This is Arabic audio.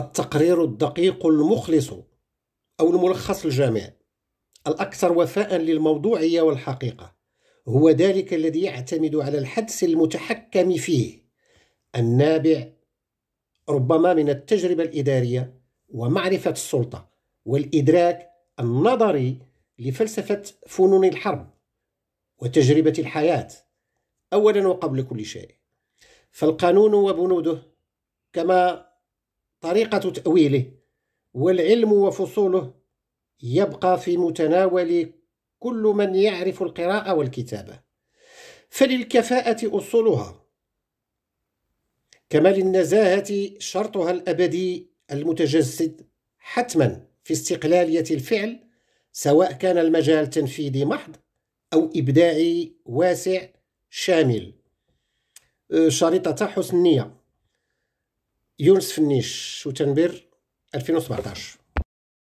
التقرير الدقيق المخلص أو الملخص الجامع الأكثر وفاء للموضوعية والحقيقة هو ذلك الذي يعتمد على الحدس المتحكم فيه النابع ربما من التجربة الإدارية ومعرفة السلطة والإدراك النظري لفلسفة فنون الحرب وتجربة الحياة أولا وقبل كل شيء فالقانون وبنوده كما طريقة تأويله والعلم وفصوله يبقى في متناول كل من يعرف القراءة والكتابة فللكفاءة أصولها كما للنزاهة شرطها الأبدي المتجسد حتما في استقلالية الفعل سواء كان المجال تنفيذي محض أو إبداعي واسع شامل أه، شريطة حسن نية يونس فنيش وتنبير 2017